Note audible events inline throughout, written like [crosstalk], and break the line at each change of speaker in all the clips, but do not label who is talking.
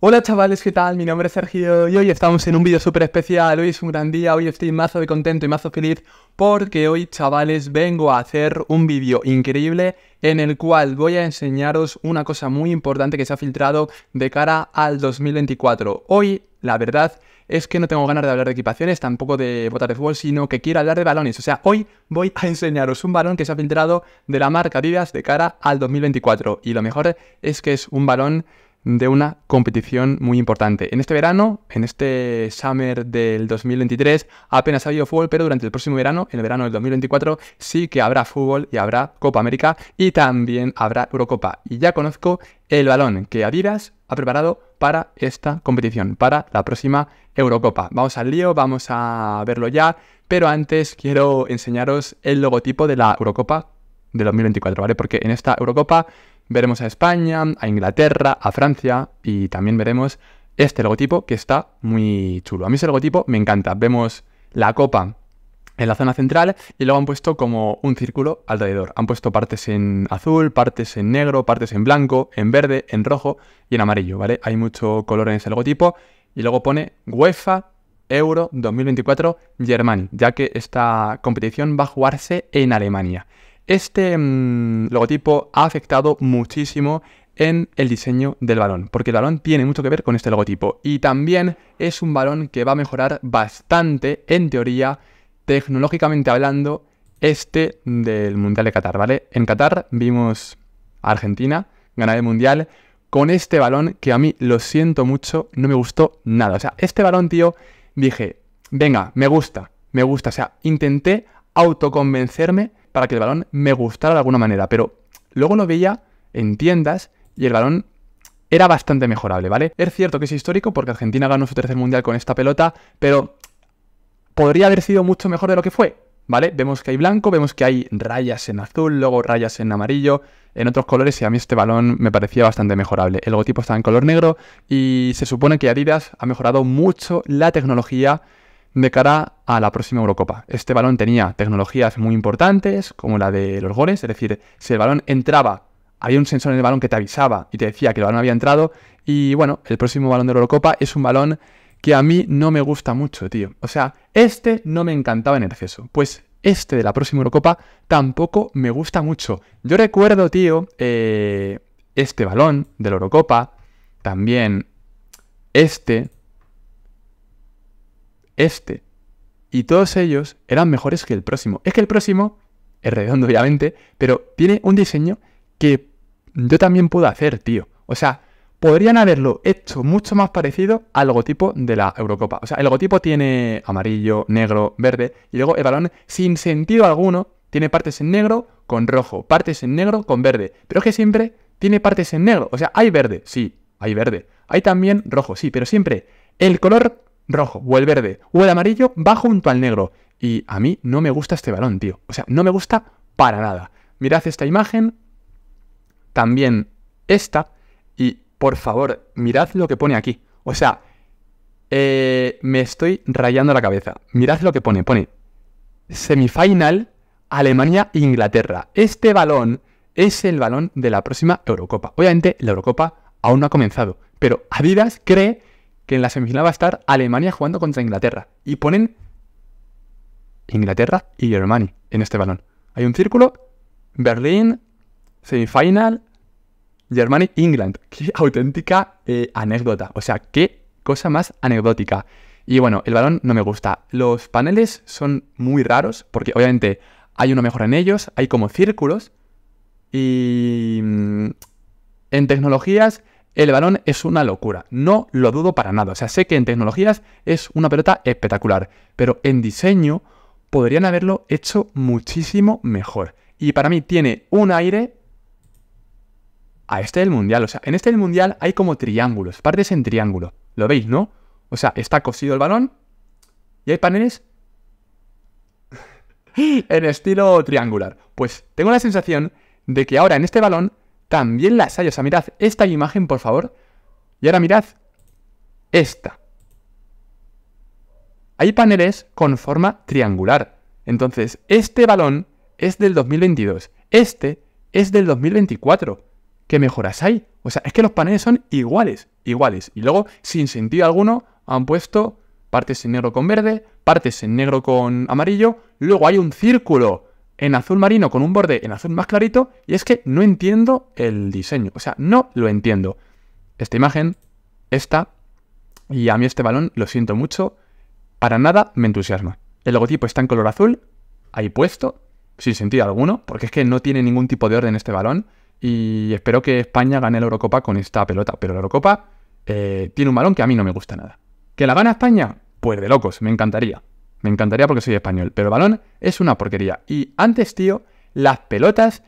Hola chavales, ¿qué tal? Mi nombre es Sergio y hoy estamos en un vídeo súper especial. Hoy es un gran día, hoy estoy mazo de contento y mazo feliz porque hoy chavales vengo a hacer un vídeo increíble en el cual voy a enseñaros una cosa muy importante que se ha filtrado de cara al 2024. Hoy, la verdad, es que no tengo ganas de hablar de equipaciones, tampoco de botas de fútbol, sino que quiero hablar de balones. O sea, hoy voy a enseñaros un balón que se ha filtrado de la marca Adidas de cara al 2024. Y lo mejor es que es un balón de una competición muy importante. En este verano, en este summer del 2023, apenas ha habido fútbol, pero durante el próximo verano, en el verano del 2024, sí que habrá fútbol y habrá Copa América y también habrá Eurocopa. Y ya conozco el balón que Adidas ha preparado para esta competición, para la próxima Eurocopa. Vamos al lío, vamos a verlo ya, pero antes quiero enseñaros el logotipo de la Eurocopa de 2024, ¿vale? Porque en esta Eurocopa Veremos a España, a Inglaterra, a Francia y también veremos este logotipo que está muy chulo. A mí ese logotipo me encanta. Vemos la copa en la zona central y luego han puesto como un círculo alrededor. Han puesto partes en azul, partes en negro, partes en blanco, en verde, en rojo y en amarillo, ¿vale? Hay mucho color en ese logotipo y luego pone UEFA Euro 2024 Germany, ya que esta competición va a jugarse en Alemania. Este mm, logotipo ha afectado muchísimo en el diseño del balón, porque el balón tiene mucho que ver con este logotipo y también es un balón que va a mejorar bastante, en teoría, tecnológicamente hablando, este del Mundial de Qatar, ¿vale? En Qatar vimos a Argentina ganar el Mundial con este balón que a mí, lo siento mucho, no me gustó nada. O sea, este balón, tío, dije, venga, me gusta, me gusta. O sea, intenté autoconvencerme para que el balón me gustara de alguna manera, pero luego lo veía en tiendas y el balón era bastante mejorable, ¿vale? Es cierto que es histórico porque Argentina ganó su tercer mundial con esta pelota, pero podría haber sido mucho mejor de lo que fue, ¿vale? Vemos que hay blanco, vemos que hay rayas en azul, luego rayas en amarillo, en otros colores y a mí este balón me parecía bastante mejorable. El logotipo está en color negro y se supone que Adidas ha mejorado mucho la tecnología de cara a la próxima Eurocopa. Este balón tenía tecnologías muy importantes, como la de los goles, es decir, si el balón entraba, había un sensor en el balón que te avisaba y te decía que el balón había entrado, y bueno, el próximo balón de la Eurocopa es un balón que a mí no me gusta mucho, tío. O sea, este no me encantaba en exceso. Pues este de la próxima Eurocopa tampoco me gusta mucho. Yo recuerdo, tío, eh, este balón de la Eurocopa, también este, este y todos ellos eran mejores que el próximo. Es que el próximo es redondo, obviamente, pero tiene un diseño que yo también puedo hacer, tío. O sea, podrían haberlo hecho mucho más parecido al logotipo de la Eurocopa. O sea, el logotipo tiene amarillo, negro, verde, y luego el balón, sin sentido alguno, tiene partes en negro con rojo, partes en negro con verde. Pero es que siempre tiene partes en negro. O sea, hay verde, sí, hay verde. Hay también rojo, sí, pero siempre el color rojo o el verde o el amarillo va junto al negro. Y a mí no me gusta este balón, tío. O sea, no me gusta para nada. Mirad esta imagen, también esta, y por favor, mirad lo que pone aquí. O sea, eh, me estoy rayando la cabeza. Mirad lo que pone, pone semifinal Alemania-Inglaterra. Este balón es el balón de la próxima Eurocopa. Obviamente la Eurocopa aún no ha comenzado, pero Adidas cree que en la semifinal va a estar Alemania jugando contra Inglaterra. Y ponen Inglaterra y Germany en este balón. Hay un círculo, Berlín, semifinal, Germany, England. [laughs] Qué auténtica eh, anécdota. O sea, qué cosa más anecdótica. Y bueno, el balón no me gusta. Los paneles son muy raros porque obviamente hay uno mejor en ellos, hay como círculos. Y mm, en tecnologías el balón es una locura, no lo dudo para nada. O sea, sé que en tecnologías es una pelota espectacular, pero en diseño podrían haberlo hecho muchísimo mejor. Y para mí tiene un aire a este del mundial. O sea, en este del mundial hay como triángulos, partes en triángulo. ¿Lo veis, no? O sea, está cosido el balón y hay paneles [laughs] en estilo triangular. Pues tengo la sensación de que ahora en este balón también las hay. O sea, mirad esta imagen, por favor. Y ahora mirad esta. Hay paneles con forma triangular. Entonces, este balón es del 2022. Este es del 2024. ¿Qué mejoras hay? O sea, es que los paneles son iguales, iguales. Y luego, sin sentido alguno, han puesto partes en negro con verde, partes en negro con amarillo. Luego hay un círculo en azul marino con un borde en azul más clarito y es que no entiendo el diseño. O sea, no lo entiendo. Esta imagen, esta, y a mí este balón, lo siento mucho, para nada me entusiasma. El logotipo está en color azul, ahí puesto, sin sentido alguno, porque es que no tiene ningún tipo de orden este balón y espero que España gane la Eurocopa con esta pelota, pero la Eurocopa eh, tiene un balón que a mí no me gusta nada. ¿Que la gana España? Pues de locos, me encantaría. Me encantaría porque soy español, pero el balón es una porquería. Y antes, tío, las pelotas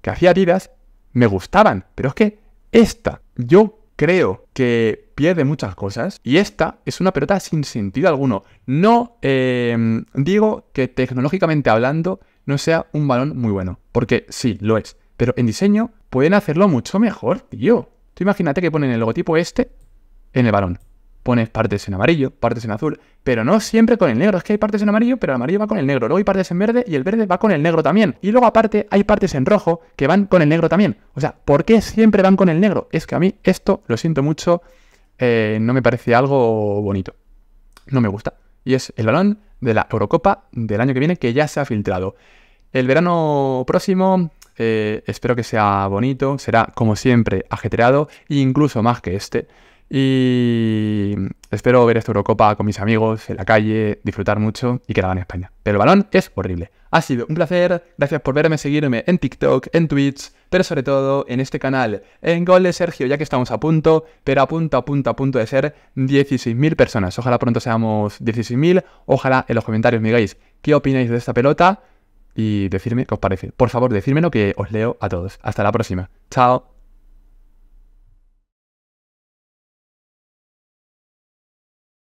que hacía Adidas me gustaban, pero es que esta, yo creo que pierde muchas cosas y esta es una pelota sin sentido alguno. No em, digo que tecnológicamente hablando no sea un balón muy bueno, porque sí, lo es, pero en diseño pueden hacerlo mucho mejor, tío. Tú imagínate que ponen el logotipo este en el balón pones partes en amarillo, partes en azul, pero no siempre con el negro. Es que hay partes en amarillo, pero el amarillo va con el negro. Luego hay partes en verde y el verde va con el negro también. Y luego aparte hay partes en rojo que van con el negro también. O sea, ¿por qué siempre van con el negro? Es que a mí esto, lo siento mucho, eh, no me parece algo bonito. No me gusta. Y es el balón de la Eurocopa del año que viene que ya se ha filtrado. El verano próximo eh, espero que sea bonito, será como siempre ajetreado incluso más que este. Y espero ver esta Eurocopa con mis amigos en la calle, disfrutar mucho y que la gane España. Pero el balón es horrible. Ha sido un placer, gracias por verme, seguirme en TikTok, en Twitch, pero sobre todo en este canal, en Gol de Sergio, ya que estamos a punto, pero a punto, a punto, a punto de ser 16.000 personas. Ojalá pronto seamos 16.000, ojalá en los comentarios me digáis qué opináis de esta pelota y decirme qué os parece. Por favor, decírmelo que os leo a todos. Hasta la próxima. Chao.